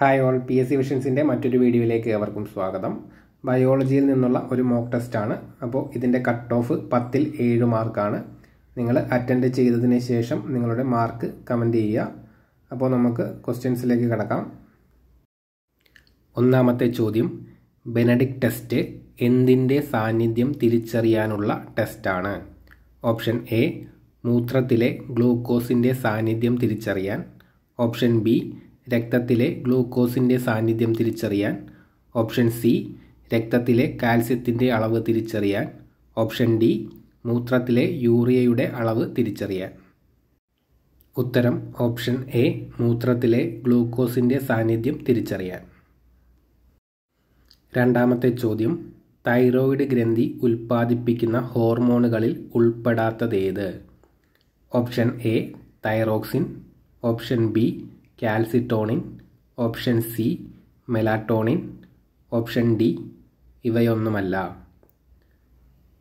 hi all P S C വിഷൻസിൻ്റെ മറ്റൊരു വീഡിയോയിലേക്ക് ഏവർക്കും സ്വാഗതം ബയോളജിയിൽ നിന്നുള്ള ഒരു മോക്ക് ടെസ്റ്റാണ് അപ്പോൾ ഇതിൻ്റെ കട്ട് ഓഫ് പത്തിൽ ഏഴ് മാർക്കാണ് നിങ്ങൾ അറ്റൻഡ് ചെയ്തതിന് ശേഷം നിങ്ങളുടെ മാർക്ക് കമൻ്റ് ചെയ്യുക അപ്പോൾ നമുക്ക് ക്വസ്റ്റ്യൻസിലേക്ക് കിടക്കാം ഒന്നാമത്തെ ചോദ്യം ബെനഡിക് ടെസ്റ്റ് എന്തിൻ്റെ സാന്നിധ്യം തിരിച്ചറിയാനുള്ള ടെസ്റ്റാണ് ഓപ്ഷൻ എ മൂത്രത്തിലെ ഗ്ലൂക്കോസിൻ്റെ സാന്നിധ്യം തിരിച്ചറിയാൻ ഓപ്ഷൻ ബി രക്തത്തിലെ ഗ്ലൂക്കോസിൻ്റെ സാന്നിധ്യം തിരിച്ചറിയാൻ ഓപ്ഷൻ സി രക്തത്തിലെ കാൽസ്യത്തിൻ്റെ അളവ് തിരിച്ചറിയാൻ ഓപ്ഷൻ ഡി മൂത്രത്തിലെ യൂറിയയുടെ അളവ് തിരിച്ചറിയാൻ ഉത്തരം ഓപ്ഷൻ എ മൂത്രത്തിലെ ഗ്ലൂക്കോസിൻ്റെ സാന്നിധ്യം തിരിച്ചറിയാൻ രണ്ടാമത്തെ ചോദ്യം തൈറോയിഡ് ഗ്രന്ഥി ഉൽപ്പാദിപ്പിക്കുന്ന ഹോർമോണുകളിൽ ഉൾപ്പെടാത്തതേത് option A thyroxine option B calcitonin option C melatonin option D ഇവയൊന്നുമല്ല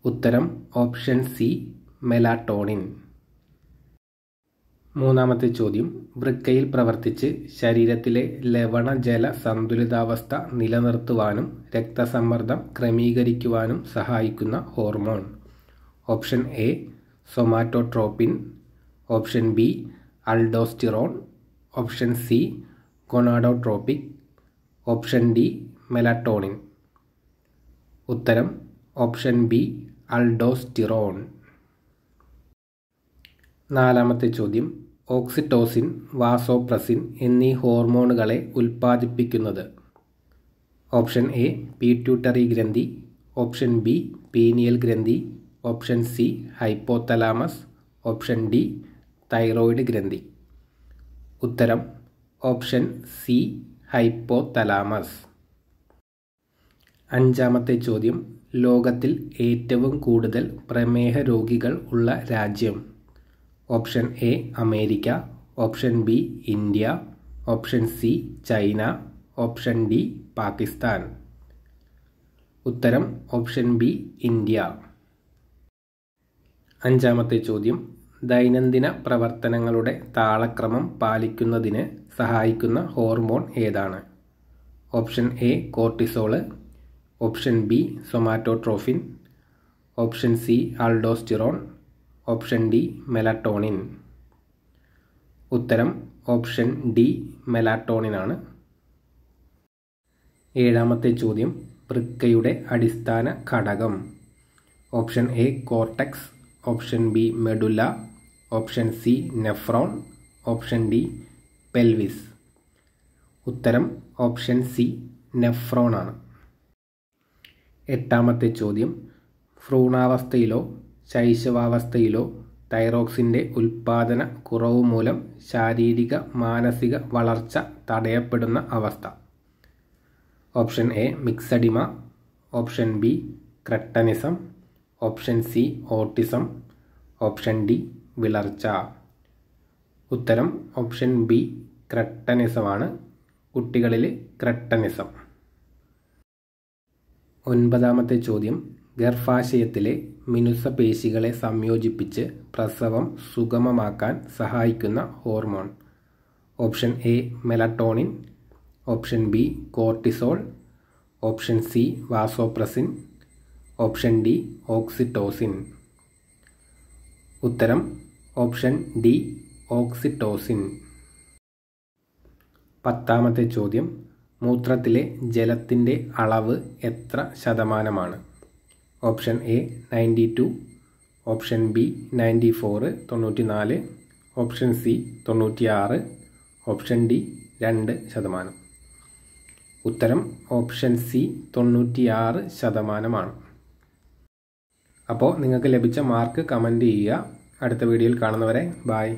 ഉത്തരം ഓപ്ഷൻ സി മെലാറ്റോണിൻ മൂന്നാമത്തെ ചോദ്യം വൃക്കയിൽ പ്രവർത്തിച്ച് ശരീരത്തിലെ ലവണ ജല സന്തുലിതാവസ്ഥ നിലനിർത്തുവാനും രക്തസമ്മർദ്ദം ക്രമീകരിക്കുവാനും സഹായിക്കുന്ന hormone option A somatotropin option B aldosterone option C gonadotropic option D melatonin ഉത്തരം ഓപ്ഷൻ ബി അൾഡോസ്റ്റിറോൺ നാലാമത്തെ ചോദ്യം ഓക്സിറ്റോസിൻ വാസോപ്രസിൻ എന്നീ ഹോർമോണുകളെ ഉൽപ്പാദിപ്പിക്കുന്നത് ഓപ്ഷൻ എ പീറ്റ്യൂട്ടറി ഗ്രന്ഥി ഓപ്ഷൻ ബി പീനിയൽ ഗ്രന്ഥി option C hypothalamus option D thyroid ഗ്രന്ഥി ഉത്തരം ഓപ്ഷൻ സി ഹൈപ്പോതലാമസ് അഞ്ചാമത്തെ ചോദ്യം ലോകത്തിൽ ഏറ്റവും കൂടുതൽ പ്രമേഹ രോഗികൾ ഉള്ള രാജ്യം option A America option B India option C China option D Pakistan ഉത്തരം ഓപ്ഷൻ ബി ഇന്ത്യ അഞ്ചാമത്തെ ചോദ്യം ദൈനംദിന പ്രവർത്തനങ്ങളുടെ താളക്രമം പാലിക്കുന്നതിന് സഹായിക്കുന്ന ഹോർമോൺ ഏതാണ് option A cortisol option B somatotrophin option C aldosterone option D melatonin ഉത്തരം ഓപ്ഷൻ ഡി മെലാട്ടോണിനാണ് ഏഴാമത്തെ ചോദ്യം വൃക്കയുടെ അടിസ്ഥാന ഘടകം option A cortex option B medulla option C nephron option D pelvis ഉത്തരം ഓപ്ഷൻ സി നെഫ്രോൺ ആണ് എട്ടാമത്തെ ചോദ്യം ഭ്രൂണാവസ്ഥയിലോ ശൈശവാവസ്ഥയിലോ തൈറോക്സിൻ്റെ ഉൽപ്പാദന കുറവ് മൂലം ശാരീരിക മാനസിക വളർച്ച തടയപ്പെടുന്ന അവസ്ഥ option A myxoedema option B cretinism option C autism option D വിളർച്ച ഉത്തരം ഓപ്ഷൻ ബി ക്രട്ടനിസമാണ് കുട്ടികളിൽ ക്രട്ടനിസം ഒൻപതാമത്തെ ചോദ്യം ഗർഭാശയത്തിലെ മിനുസപേശികളെ സംയോജിപ്പിച്ച് പ്രസവം സുഗമമാക്കാൻ സഹായിക്കുന്ന hormone option A melatonin option B cortisol option C vasopressin option D oxytocin ഉത്തരം ഓപ്ഷൻ ഡി ഓക്സിറ്റോസിൻ പത്താമത്തെ ചോദ്യം മൂത്രത്തിലെ ജലത്തിൻ്റെ അളവ് എത്ര ശതമാനമാണ് option A ninety two option B ninety four തൊണ്ണൂറ്റി നാല് ഓപ്ഷൻ സി തൊണ്ണൂറ്റിയാറ് ഓപ്ഷൻ ഡി രണ്ട് ശതമാനം ഉത്തരം ഓപ്ഷൻ സി തൊണ്ണൂറ്റിയാറ് ശതമാനമാണ് അപ്പോൾ നിങ്ങൾക്ക് ലഭിച്ച മാർക്ക് കമൻറ്റ് ചെയ്യുക അടുത്ത വീഡിയോയിൽ കാണുന്നവരെ ബായ്